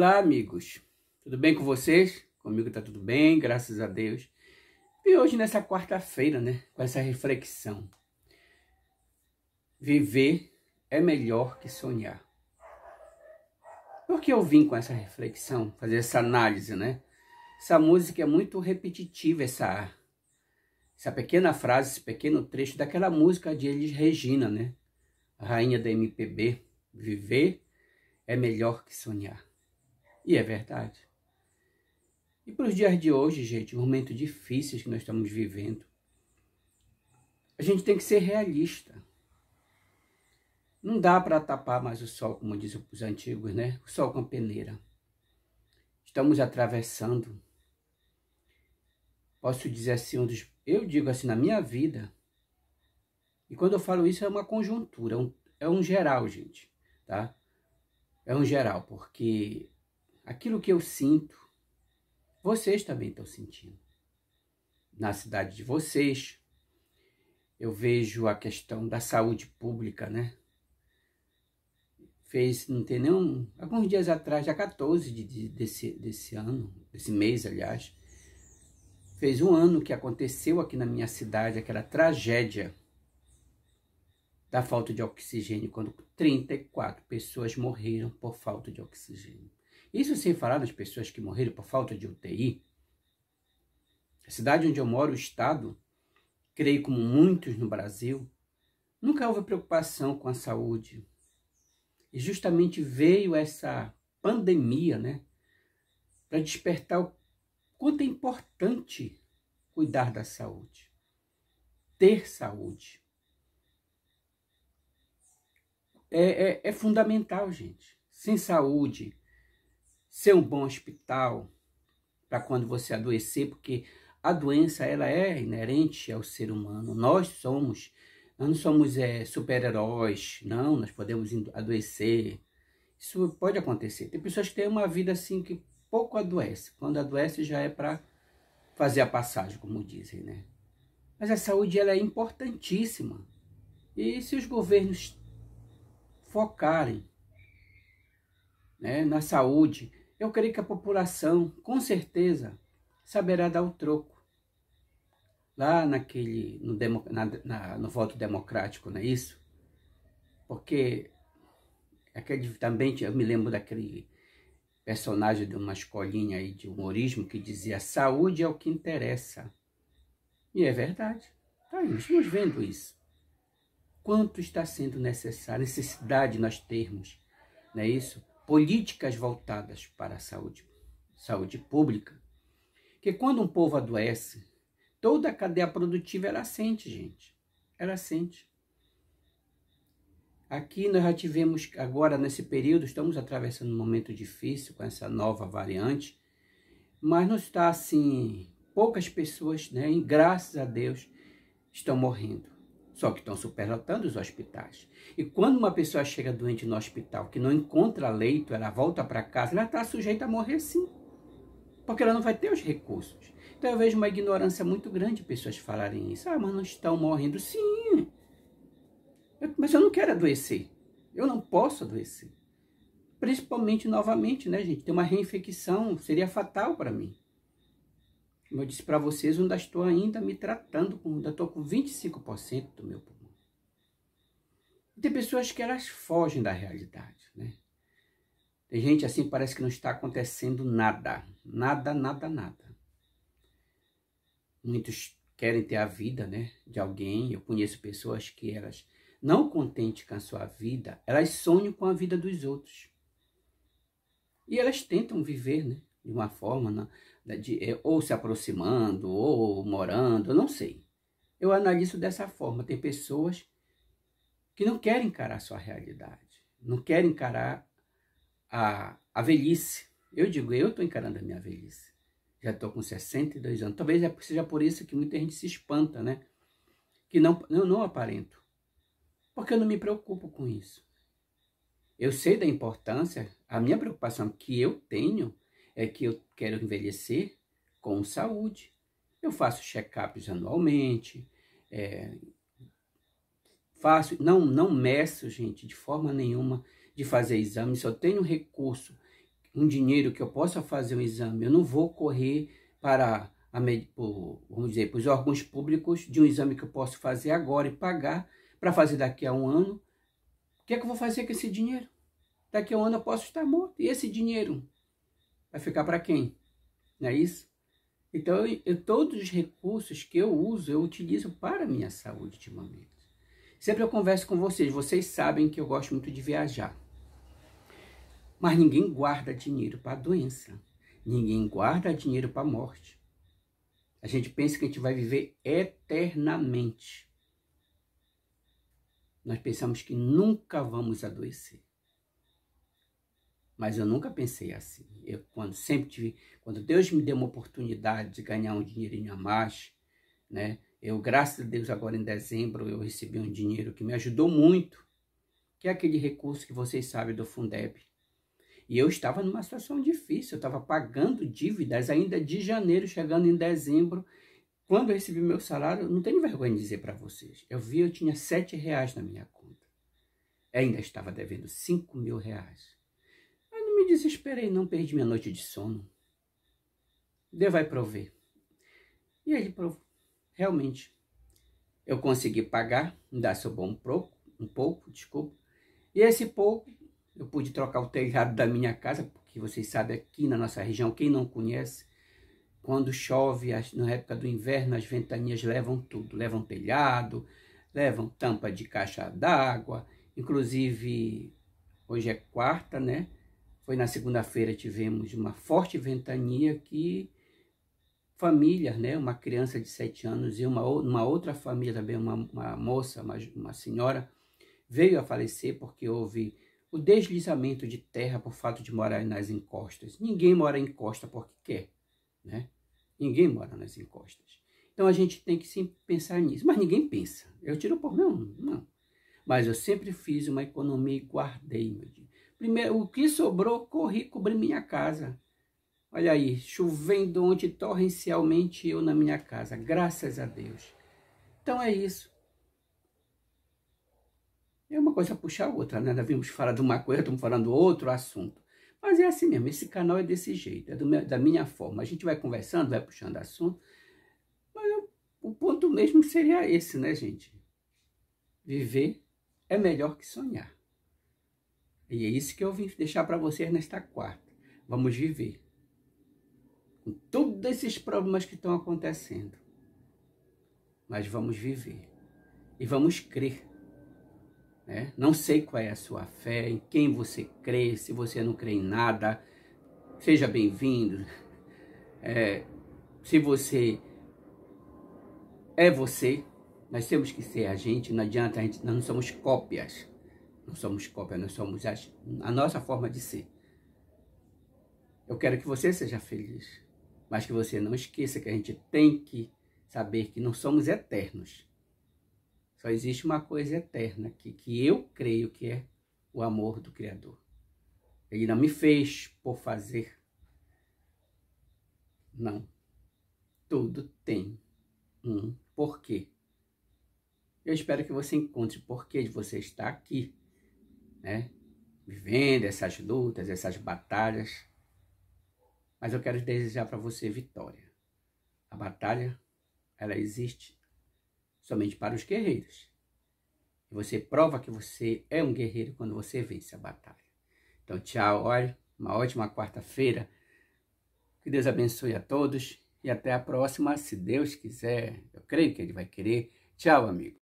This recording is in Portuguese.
Olá, amigos. Tudo bem com vocês? Comigo tá tudo bem, graças a Deus. E hoje nessa quarta-feira, né, com essa reflexão. Viver é melhor que sonhar. Por que eu vim com essa reflexão, fazer essa análise, né? Essa música é muito repetitiva, essa essa pequena frase, esse pequeno trecho daquela música de Elis Regina, né? A rainha da MPB. Viver é melhor que sonhar. E é verdade. E para os dias de hoje, gente, os momentos difíceis que nós estamos vivendo, a gente tem que ser realista. Não dá para tapar mais o sol, como dizem os antigos, né? O sol com a peneira. Estamos atravessando. Posso dizer assim, um dos, eu digo assim, na minha vida, e quando eu falo isso é uma conjuntura, é um, é um geral, gente, tá? É um geral, porque aquilo que eu sinto, vocês também estão sentindo. Na cidade de vocês, eu vejo a questão da saúde pública, né? Fez, não tem nenhum. Alguns dias atrás, já 14 de, de, desse, desse ano, desse mês, aliás, fez um ano que aconteceu aqui na minha cidade aquela tragédia da falta de oxigênio, quando 34 pessoas morreram por falta de oxigênio. Isso sem falar das pessoas que morreram por falta de UTI. A cidade onde eu moro, o estado, creio como muitos no Brasil, nunca houve preocupação com a saúde. E justamente veio essa pandemia, né, para despertar o quanto é importante cuidar da saúde, ter saúde. É, é, é fundamental, gente. Sem saúde, ser um bom hospital para quando você adoecer, porque a doença ela é inerente ao ser humano. Nós somos, nós não somos é, super-heróis, não, nós podemos adoecer. Isso pode acontecer. Tem pessoas que têm uma vida assim que pouco adoece. Quando adoece já é para fazer a passagem, como dizem, né? Mas a saúde ela é importantíssima. E se os governos focarem né, na saúde, eu creio que a população, com certeza, saberá dar o troco. Lá naquele, no, demo, na, na, no voto democrático, não é isso? Porque aquele, também eu me lembro daquele personagem de uma escolinha aí de humorismo que dizia saúde é o que interessa. E é verdade. Tá aí, estamos vendo isso. Quanto está sendo necessário, necessidade nós termos, não é isso? políticas voltadas para a saúde, saúde pública. Que quando um povo adoece, toda a cadeia produtiva ela sente, gente. Ela sente. Aqui nós já tivemos, agora nesse período, estamos atravessando um momento difícil com essa nova variante, mas não está assim, poucas pessoas, né, graças a Deus, estão morrendo. Só que estão superlotando os hospitais. E quando uma pessoa chega doente no hospital que não encontra leito, ela volta para casa, ela está sujeita a morrer sim. Porque ela não vai ter os recursos. Então eu vejo uma ignorância muito grande de pessoas falarem isso. Ah, mas não estão morrendo. Sim. Eu, mas eu não quero adoecer. Eu não posso adoecer. Principalmente novamente, né, gente? Ter uma reinfecção seria fatal para mim. Como eu disse para vocês, eu ainda estou ainda me tratando, com, ainda estou com 25% do meu pulmão. Tem pessoas que elas fogem da realidade, né? Tem gente assim, parece que não está acontecendo nada, nada, nada, nada. Muitos querem ter a vida, né, de alguém. Eu conheço pessoas que elas, não contentes com a sua vida, elas sonham com a vida dos outros. E elas tentam viver, né? de uma forma, né, de, é, ou se aproximando, ou morando, eu não sei. Eu analiso dessa forma. Tem pessoas que não querem encarar a sua realidade, não querem encarar a, a velhice. Eu digo, eu estou encarando a minha velhice. Já estou com 62 anos. Talvez é, seja por isso que muita gente se espanta, né? Que não, eu não aparento. Porque eu não me preocupo com isso. Eu sei da importância, a minha preocupação que eu tenho é que eu quero envelhecer com saúde. Eu faço check-ups anualmente, é, faço, não, não meço, gente, de forma nenhuma de fazer exame. Se eu tenho um recurso, um dinheiro que eu possa fazer um exame, eu não vou correr para, a, vamos dizer, para os órgãos públicos de um exame que eu posso fazer agora e pagar para fazer daqui a um ano. O que é que eu vou fazer com esse dinheiro? Daqui a um ano eu posso estar morto. E esse dinheiro? vai ficar para quem? Não é isso? Então, eu, eu, todos os recursos que eu uso, eu utilizo para a minha saúde ultimamente. Sempre eu converso com vocês, vocês sabem que eu gosto muito de viajar. Mas ninguém guarda dinheiro para doença. Ninguém guarda dinheiro para morte. A gente pensa que a gente vai viver eternamente. Nós pensamos que nunca vamos adoecer. Mas eu nunca pensei assim. Eu quando sempre tive, quando Deus me deu uma oportunidade de ganhar um dinheirinho a mais, né? Eu, graças a Deus, agora em dezembro eu recebi um dinheiro que me ajudou muito, que é aquele recurso que vocês sabem do Fundeb. E eu estava numa situação difícil, eu estava pagando dívidas ainda de janeiro, chegando em dezembro. Quando eu recebi meu salário, não tenho vergonha de dizer para vocês, eu vi eu tinha sete reais na minha conta. Eu ainda estava devendo cinco mil reais desesperei, não perdi minha noite de sono. Deus vai prover. E ele provou. Realmente, eu consegui pagar, dar seu um pouco, um pouco, desculpa. E esse pouco, eu pude trocar o telhado da minha casa, porque vocês sabem, aqui na nossa região, quem não conhece, quando chove, na época do inverno, as ventanias levam tudo. Levam telhado, levam tampa de caixa d'água, inclusive, hoje é quarta, né? Foi na segunda-feira tivemos uma forte ventania que famílias, né, uma criança de 7 anos e uma, uma outra família também, uma, uma moça, uma, uma senhora, veio a falecer porque houve o deslizamento de terra por fato de morar nas encostas. Ninguém mora em encosta porque quer, né? Ninguém mora nas encostas. Então a gente tem que sim pensar nisso. Mas ninguém pensa. Eu tiro por não, não. Mas eu sempre fiz uma economia e guardei meu dinheiro. Primeiro, o que sobrou, corri cobrir minha casa. Olha aí, chovendo ontem torrencialmente eu na minha casa, graças a Deus. Então é isso. É uma coisa puxar a outra, né? Nós vimos falar de uma coisa, estamos falando outro assunto. Mas é assim mesmo, esse canal é desse jeito, é meu, da minha forma. A gente vai conversando, vai puxando assunto. Mas eu, o ponto mesmo seria esse, né, gente? Viver é melhor que sonhar. E é isso que eu vim deixar para vocês nesta quarta. Vamos viver. Com todos esses problemas que estão acontecendo. Mas vamos viver. E vamos crer. Né? Não sei qual é a sua fé, em quem você crê, se você não crê em nada. Seja bem-vindo. É, se você é você, nós temos que ser a gente, não adianta a gente, nós não somos cópias. Não somos cópia, nós somos as, a nossa forma de ser. Eu quero que você seja feliz, mas que você não esqueça que a gente tem que saber que não somos eternos. Só existe uma coisa eterna que, que eu creio que é o amor do Criador. Ele não me fez por fazer. Não. Tudo tem um porquê. Eu espero que você encontre o porquê de você estar aqui né? Vivendo essas lutas, essas batalhas. Mas eu quero desejar para você vitória. A batalha, ela existe somente para os guerreiros. E você prova que você é um guerreiro quando você vence a batalha. Então, tchau, olha, uma ótima quarta-feira. Que Deus abençoe a todos e até a próxima, se Deus quiser. Eu creio que Ele vai querer. Tchau, amigo.